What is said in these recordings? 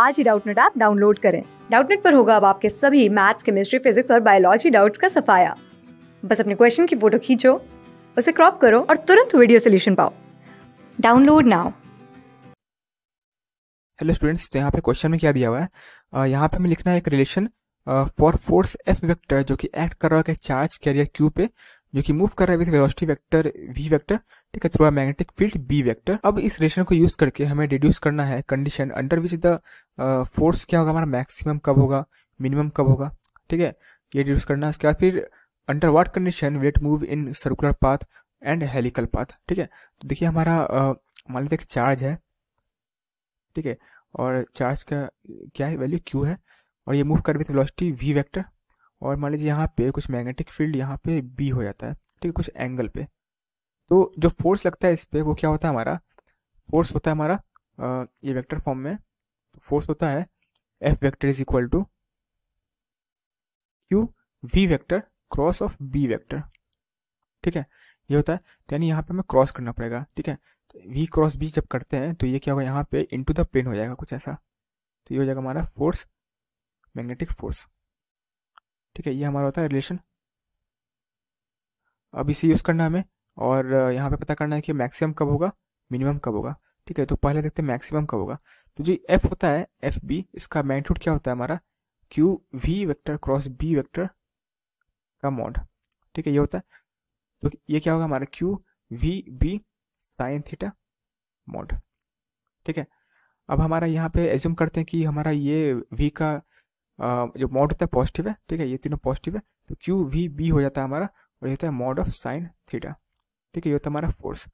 आज ही Doubtnut app download करें डाउटनेट पर होगा अब आपके सभी मैथ्स केमिस्ट्री फिजिक्स और बायोलॉजी डाउट्स का सफाया बस अपने क्वेश्चन की फोटो खींचो उसे क्रॉप करो और तुरंत वीडियो सोल्यूशन पाओ डाउनलोड नाउ हेलो स्टूडेंट्स तो यहाँ पे क्वेश्चन में क्या दिया हुआ है यहाँ पे हमें लिखना है एक relation for force F vector जो कि एक्ट कर रहा है चार्ज कैरियर क्यू पे जो कि मूव कर रहा है with velocity vector V vector ठीक है through a magnetic field B vector अब इस रिलेशन को यूज करके हमें डिड्यूस करना है condition under which the force क्या होगा हमारा मैक्सिमम कब होगा मिनिमम कब होगा ठीक है ये डिड्यूस करना है इसके बाद फिर under what condition we'd move in circular path and helical path ठीक है तो देखिए हमारा uh, मान लीजिए एक चार्ज है ठीक है और चार्ज का क्या है वैल्यू क्यू है और ये मूव कर विथ वेलोसिटी वी वेक्टर और मान लीजिए यहाँ पे कुछ मैग्नेटिक फील्ड यहाँ पे बी हो जाता है ठीक है कुछ एंगल पे तो जो फोर्स लगता है इस पर वो क्या होता है हमारा फोर्स होता है हमारा ये वेक्टर फॉर्म में तो फोर्स होता है F vector is equal to Q V vector cross of B vector ठीक है ये होता है तो यानी यहाँ पे हमें क्रॉस करना पड़ेगा ठीक है तो वी क्रॉस बी जब करते हैं तो ये क्या होगा यहाँ पे इनटू द प्लेन हो जाएगा कुछ ऐसा तो ये हो जाएगा हमारा फोर्स मैग्नेटिक फोर्स ठीक है ये हमारा होता है रिलेशन अब इसे यूज़ करना हमें और यहाँ पे पता करना है कि मैक्सिमम कब होगा मिनिमम कब होगा ठीक है तो पहले देखते हैं मैक्सिमम कब होगा तो जो एफ होता है एफ बी इसका मैग्नीट्यूड क्या होता है हमारा Q V vector cross B vector का मॉड ठीक है ये होता है तो ये क्या होगा हमारा Q V B sine theta mod ठीक है अब हमारा यहाँ पे एज्यूम करते हैं कि हमारा ये वी का जो मॉड होता है पॉजिटिव है ठीक है ये तीनों पॉजिटिव है तो क्यू वी बी हो जाता है हमारा और ये होता है मॉड ऑफ साइन थीटा ठीक है ये होता हमारा फोर्स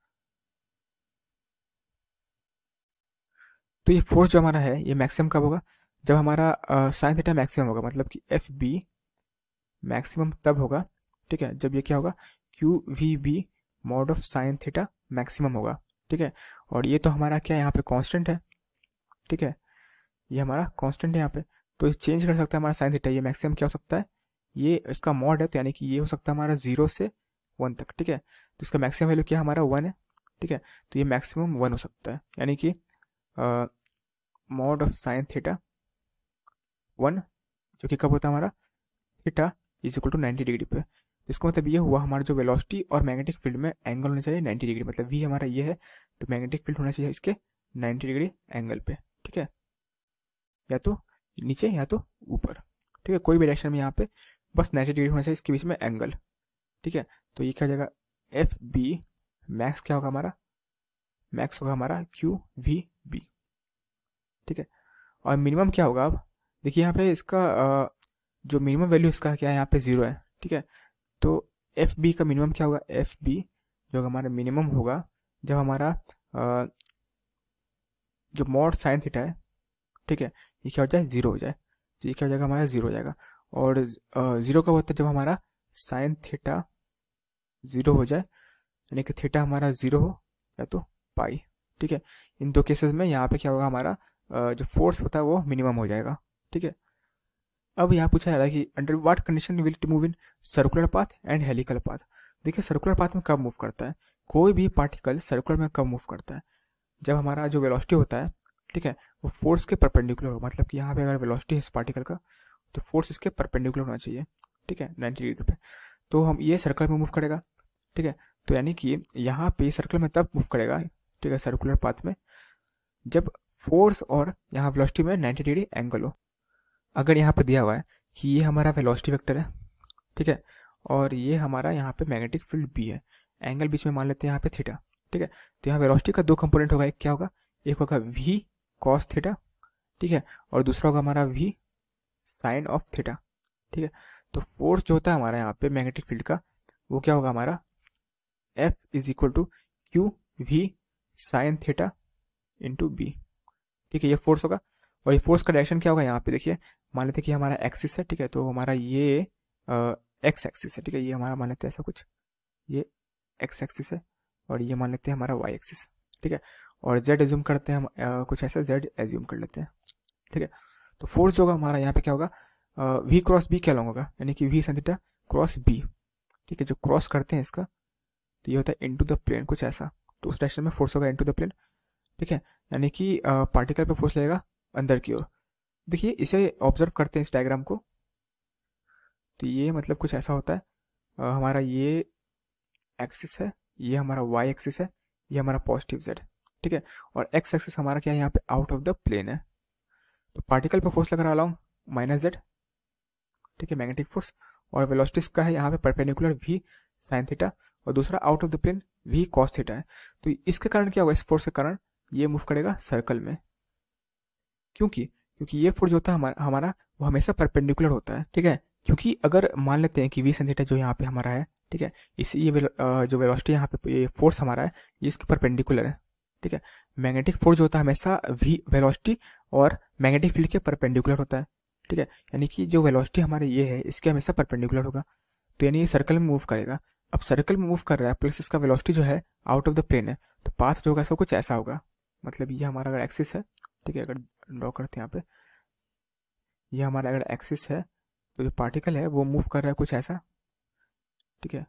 तो ये फोर्स जो हमारा है ये मैक्सिमम कब होगा जब हमारा साइन थीटा मैक्सिमम होगा मतलब कि एफ बी मैक्सिमम तब होगा ठीक है जब ये क्या होगा Q V B mod of sine theta maximum होगा ठीक है और ये तो हमारा क्या यहाँ पे कांस्टेंट है ठीक है ये हमारा कांस्टेंट है यहाँ पे तो ये चेंज कर सकता है हमारा साइन थीटा ये मैक्सिमम क्या हो सकता है ये इसका मॉड है तो यानी कि ये हो सकता है हमारा जीरो से वन तक ठीक है तो इसका मैक्सिमम वैल्यू क्या हमारा वन है ठीक है तो ये मैक्सिमम वन हो सकता है यानी कि mod of sine theta one जो कि कब होता है हमारा theta is equal to ninety degree पे तो इसका मतलब ये हुआ हमारा जो वेलोसिटी और मैग्नेटिक फील्ड में एंगल होना चाहिए नाइन्टी डिग्री मतलब वी हमारा ये है तो मैग्नेटिक फील्ड होना चाहिए इसके नाइन्टी डिग्री एंगल पे ठीक है या तो नीचे या तो ऊपर ठीक है कोई भी डायरेक्शन में यहाँ पे बस नाइन्टी डिग्री होना चाहिए इसके बीच में एंगल ठीक है तो ये क्या हो जाएगा एफ बी मैक्स क्या होगा हमारा मैक्स होगा हमारा क्यू वी बी ठीक है और मिनिमम क्या होगा अब देखिए यहाँ पे इसका जो मिनिमम वैल्यू इसका क्या है यहाँ पे ज़ीरो है ठीक है तो एफ बी का मिनिमम क्या होगा एफ बी जो हमारा मिनिमम होगा जब हमारा जो मॉड साइन थीटा है ठीक है ये क्या हो जाए ज़ीरो हो जाए तो ये क्या हो जाएगा हमारा ज़ीरो हो जाएगा और ज़ीरो कब होता है जब हमारा साइन थीटा ज़ीरो हो जाए यानी कि थीटा हमारा ज़ीरो हो या तो पाई ठीक है इन दो केसेस में यहाँ पे क्या होगा हमारा जो फोर्स होता है वो मिनिमम हो जाएगा ठीक है अब यहाँ पूछा जा रहा है कि under what condition will to move in circular path and helical path देखिए सर्कुलर पाथ में कब मूव करता है कोई भी पार्टिकल सर्कुलर में कब मूव करता है जब हमारा जो वेलोसिटी होता है ठीक है वो फोर्स के परपेंडिकुलर हो मतलब कि यहाँ पे अगर वेलोसिटी है इस पार्टिकल का तो फोर्स इसके परपेंडिकुलर होना चाहिए ठीक है नाइन्टी डिग्री पे तो हम ये सर्कल में मूव करेगा ठीक है तो यानी कि यहाँ पे सर्कल में तब मूव करेगा ठीक है सर्कुलर पाथ में जब फोर्स और यहाँ वेलोसिटी में 90 डिग्री एंगल हो अगर यहाँ पे दिया हुआ है कि ये हमारा वेलोसिटी वेक्टर है ठीक है और ये हमारा यहाँ पे मैग्नेटिक फील्ड बी है एंगल बीच में मान लेते हैं यहाँ पे थीटा ठीक है तो यहाँ वेलोसिटी का दो कंपोनेंट होगा एक क्या होगा एक होगा वी कॉस थीटा ठीक है और दूसरा होगा हमारा वी साइन ऑफ थीटा ठीक है तो फोर्स जो होता है हमारा यहाँ पे मैग्नेटिक फील्ड का वो क्या होगा हमारा F is equal to Q V sine theta into B ठीक है ये फोर्स होगा और ये फोर्स का डायरेक्शन क्या होगा यहाँ पे देखिए मान लेते कि हमारा एक्सिस है ठीक है तो हमारा ये एक्स एक्सिस है ठीक है ये हमारा मान लेते ऐसा कुछ ये एक्स एक्सिस है और ये मान लेते हैं हमारा वाई एक्सिस ठीक है और जेड एज्यूम करते हैं हम आ, कुछ ऐसा जेड एज्यूम कर लेते हैं ठीक है तो फोर्स जो होगा हमारा यहाँ पे क्या होगा वी क्रॉस बी क्या लॉन्ग होगा यानी कि वी संथिटा क्रॉस बी ठीक है जो क्रॉस करते हैं इसका तो ये होता है इनटू द प्लेन कुछ ऐसा तो उस डायरेक्शन में फोर्स होगा इनटू द प्लेन ठीक है यानी कि पार्टिकल पे फोर्स लगेगा अंदर की ओर देखिए इसे ऑब्जर्व करते हैं इस डायग्राम को तो ये मतलब कुछ ऐसा होता है आ, हमारा ये एक्सिस है ये हमारा वाई एक्सिस है ये हमारा पॉजिटिव जेड ठीक है और एक्स एक्सिस हमारा क्या है यहाँ पे आउट ऑफ द प्लेन है तो पार्टिकल पर फोर्स लगा रहा हूँ माइनस जेड ठीक है मैग्नेटिक फोर्स और वेलोसिटीज का है यहाँ पे परपेनिकुलर भी साइन थीटा और दूसरा out of the plane V cos theta है तो इसके कारण क्या होगा इस फोर्स के कारण ये मूव करेगा सर्कल में क्योंकि क्योंकि ये फोर्स जो होता है हमारा हमारा वो हमेशा परपेंडिकुलर होता है ठीक है क्योंकि अगर मान लेते हैं कि वी सेन जो यहाँ पे हमारा है ठीक है इसी ये जो वेलोसिटी यहाँ पे ये फोर्स हमारा है ये इसके परपेंडिकुलर है ठीक है मैग्नेटिक फोर्स जो होता है हमेशा वी वेलोसिटी और मैग्नेटिक फील्ड के परपेंडिकुलर होता है ठीक है यानी कि जो वेलोसिटी हमारे ये है इसके हमेशा परपेंडिकुलर होगा तो यानी ये सर्कल में मूव करेगा अब सर्कल में मूव कर रहा है प्लस इसका वेलोसिटी जो है आउट ऑफ द प्लेन है तो पाथ जो होगा इसका कुछ ऐसा होगा मतलब ये हमारा अगर एक्सिस है ठीक है अगर ड्रॉ करते हैं यहाँ पे ये हमारा अगर एक्सिस है तो जो पार्टिकल है वो मूव कर रहा है कुछ ऐसा ठीक है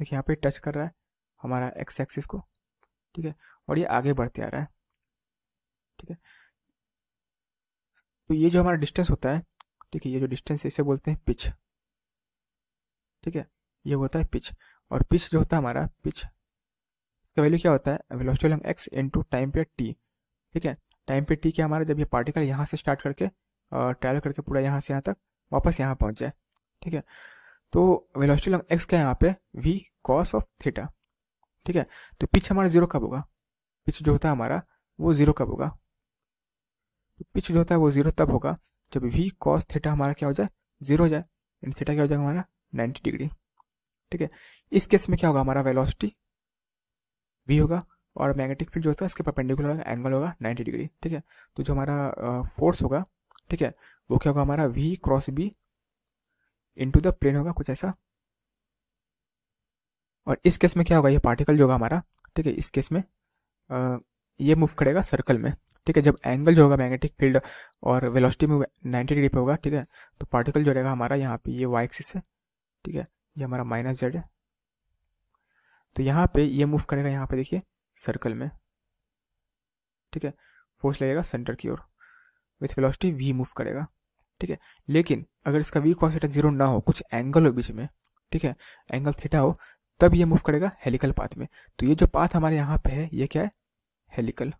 देखिए यहाँ पे टच कर रहा है हमारा एक्स एक्सिस को ठीक है और ये आगे बढ़ते आ रहा है ठीक है तो ये जो हमारा डिस्टेंस होता है ठीक है ये जो डिस्टेंस है इसे बोलते हैं पिच ठीक है ये होता है पिच और पिच जो होता है हमारा पिच इसका वैल्यू क्या होता है वेलोसिटी हम एक्स इंटू टाइम पे टी ठीक है टाइम पे टी क्या हमारा जब ये पार्टिकल यहाँ से स्टार्ट करके ट्रैवल करके पूरा यहाँ से यहाँ तक वापस यहाँ पहुँच जाए ठीक है तो वेलोसिटी लॉन्ग एक्स का यहाँ पे वी कॉस ऑफ थीटा ठीक है तो पिच हमारा जीरो कब होगा पिच जो होता है हमारा वो जीरो कब होगा तो पिच जो होता है वो जीरो तब होगा जब वी कॉस थीटा हमारा क्या हो जाए जीरो हो जाए थीटा क्या हो जाएगा हमारा 90 डिग्री ठीक है इस केस में क्या होगा हमारा वेलोसिटी वी होगा और मैग्नेटिक फील्ड जो होता है इसके परपेंडिकुलर एंगल होगा 90 डिग्री ठीक है तो जो हमारा फोर्स होगा ठीक है वो क्या होगा हमारा V cross B into the plane होगा कुछ ऐसा और इस केस में क्या होगा ये पार्टिकल जो होगा हमारा ठीक है इस केस में आ, ये मूव करेगा सर्कल में ठीक है जब एंगल जो होगा मैग्नेटिक फील्ड और वेलोसिटी में 90 डिग्री पे होगा ठीक है तो पार्टिकल जो रहेगा हमारा यहाँ पे ये वाई एक्सिस है ठीक है ये हमारा माइनस जेड है तो यहाँ पे ये मूव करेगा यहाँ पे देखिए सर्कल में ठीक है फोर्स लगेगा सेंटर की ओर विथ वेलोसिटी वी मूव करेगा ठीक है लेकिन अगर इसका वी कॉस थीटा जीरो ना हो कुछ एंगल हो बीच में ठीक है एंगल थीटा हो तब ये मूव करेगा हेलिकल पाथ में तो ये जो पाथ हमारे यहाँ पे है ये क्या है हेलिकल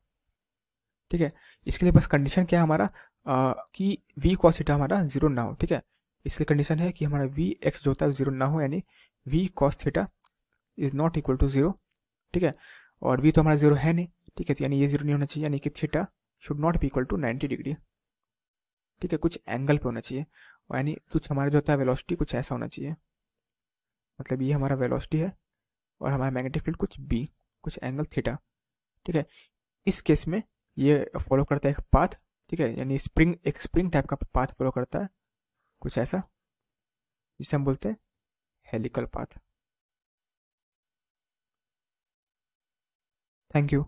ठीक है इसके लिए बस कंडीशन क्या है हमारा आ, कि वी कॉस थीटा हमारा जीरो ना हो ठीक है इसकी कंडीशन है कि हमारा वी एक्स जो होता है जीरो ना हो यानी V cos theta is not equal to zero ठीक है और वी तो हमारा जीरो है नहीं ठीक है तो यानी ये जीरो नहीं होना चाहिए यानी कि theta should not be equal to ninety degree ठीक है कुछ एंगल पे होना चाहिए और यानी कुछ हमारा जो होता है वेलोसिटी कुछ ऐसा होना चाहिए मतलब ये हमारा वेलोसिटी है और हमारा मैग्नेटिक फील्ड कुछ बी कुछ एंगल थीटा ठीक है इस केस में ये फॉलो करता है एक पाथ ठीक है यानी स्प्रिंग एक स्प्रिंग टाइप का पाथ फॉलो करता है कुछ ऐसा जिसे हम बोलते हैं helical path thank you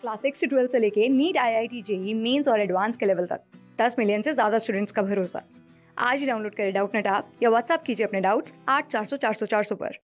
class six twelfth से लेके NEET I I T JEE mains और एडवांस के लेवल तक दस मिलियन से ज़्यादा स्टूडेंट्स का भरोसा आज ही डाउनलोड करें डाउट नेट ऐप या व्हाट्सएप कीजिए अपने डाउट्स आठ चार सौ चार सौ चार सौ पर